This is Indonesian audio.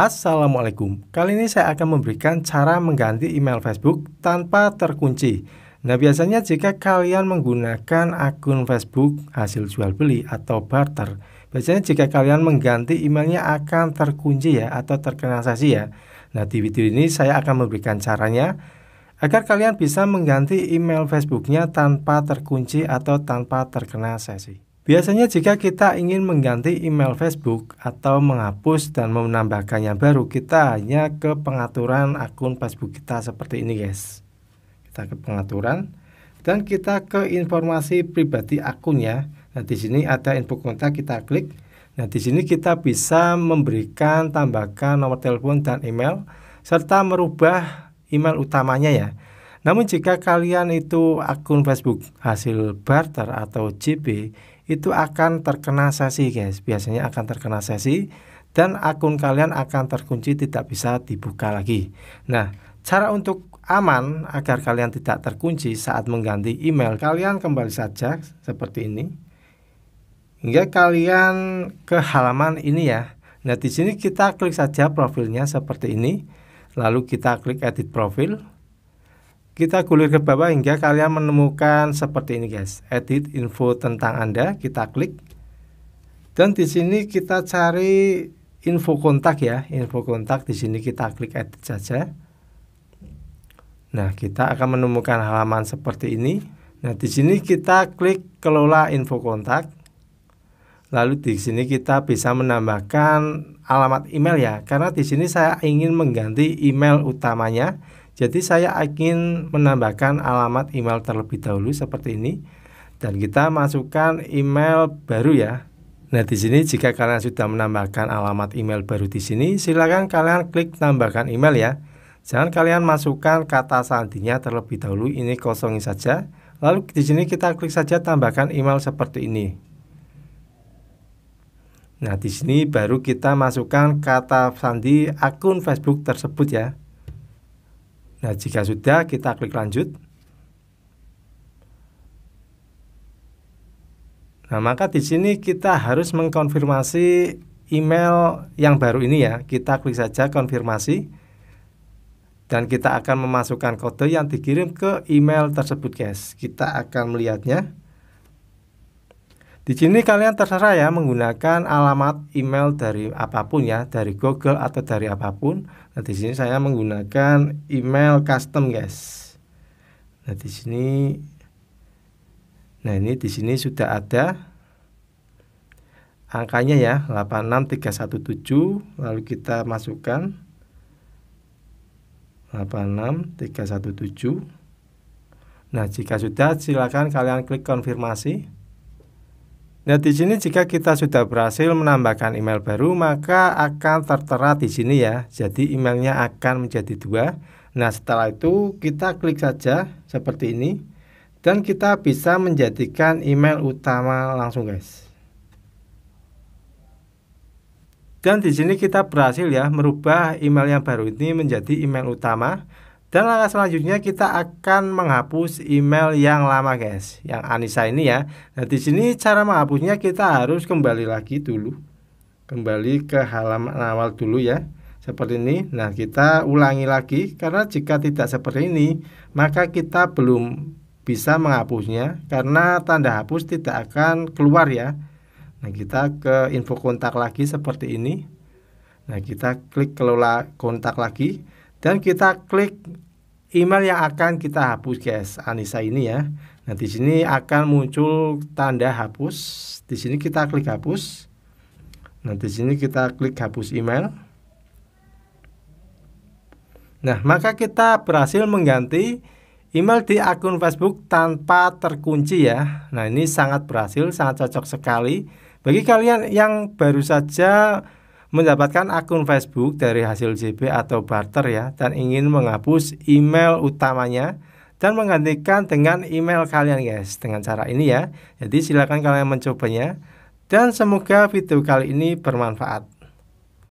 Assalamualaikum. Kali ini saya akan memberikan cara mengganti email Facebook tanpa terkunci. Nah, biasanya jika kalian menggunakan akun Facebook hasil jual beli atau barter, biasanya jika kalian mengganti emailnya akan terkunci ya atau terkena sesi ya. Nah, di video ini saya akan memberikan caranya agar kalian bisa mengganti email Facebooknya tanpa terkunci atau tanpa terkena sesi. Biasanya jika kita ingin mengganti email Facebook atau menghapus dan menambahkannya baru, kita hanya ke pengaturan akun Facebook kita seperti ini guys. Kita ke pengaturan dan kita ke informasi pribadi akunnya. Nah, di sini ada info kontak kita klik. Nah, di sini kita bisa memberikan tambahkan nomor telepon dan email serta merubah email utamanya ya. Namun jika kalian itu akun Facebook hasil barter atau CB itu akan terkena sesi guys biasanya akan terkena sesi dan akun kalian akan terkunci tidak bisa dibuka lagi nah cara untuk aman agar kalian tidak terkunci saat mengganti email kalian kembali saja seperti ini hingga kalian ke halaman ini ya nah di sini kita klik saja profilnya seperti ini lalu kita klik edit profil kita gulir ke bawah hingga kalian menemukan seperti ini guys. Edit info tentang Anda, kita klik. Dan di sini kita cari info kontak ya, info kontak di sini kita klik edit saja. Nah, kita akan menemukan halaman seperti ini. Nah, di sini kita klik kelola info kontak. Lalu di sini kita bisa menambahkan alamat email ya, karena di sini saya ingin mengganti email utamanya jadi saya ingin menambahkan alamat email terlebih dahulu seperti ini dan kita masukkan email baru ya. Nah, di sini jika kalian sudah menambahkan alamat email baru di sini, silakan kalian klik tambahkan email ya. Jangan kalian masukkan kata sandinya terlebih dahulu, ini kosongin saja. Lalu di sini kita klik saja tambahkan email seperti ini. Nah, di sini baru kita masukkan kata sandi akun Facebook tersebut ya. Nah, jika sudah kita klik lanjut. Nah, maka di sini kita harus mengkonfirmasi email yang baru ini ya. Kita klik saja konfirmasi dan kita akan memasukkan kode yang dikirim ke email tersebut, guys. Kita akan melihatnya. Di sini kalian terserah ya menggunakan alamat email dari apapun ya, dari Google atau dari apapun. Nah, di sini saya menggunakan email custom, guys. Nah, di sini Nah, ini di sini sudah ada angkanya ya, 86317, lalu kita masukkan 86317. Nah, jika sudah silakan kalian klik konfirmasi nah di sini jika kita sudah berhasil menambahkan email baru maka akan tertera di sini ya. Jadi emailnya akan menjadi dua. Nah setelah itu kita klik saja seperti ini dan kita bisa menjadikan email utama langsung guys. Dan di sini kita berhasil ya merubah email yang baru ini menjadi email utama dan langkah selanjutnya kita akan menghapus email yang lama guys, yang Anissa ini ya. Nah di sini cara menghapusnya kita harus kembali lagi dulu, kembali ke halaman awal dulu ya, seperti ini. Nah kita ulangi lagi karena jika tidak seperti ini maka kita belum bisa menghapusnya karena tanda hapus tidak akan keluar ya. Nah kita ke info kontak lagi seperti ini. Nah kita klik kelola kontak lagi dan kita klik email yang akan kita hapus guys Anissa ini ya nah di sini akan muncul tanda hapus di sini kita klik hapus nah di sini kita klik hapus email nah maka kita berhasil mengganti email di akun Facebook tanpa terkunci ya nah ini sangat berhasil sangat cocok sekali bagi kalian yang baru saja mendapatkan akun Facebook dari hasil JB atau barter ya dan ingin menghapus email utamanya dan menggantikan dengan email kalian guys dengan cara ini ya jadi silakan kalian mencobanya dan semoga video kali ini bermanfaat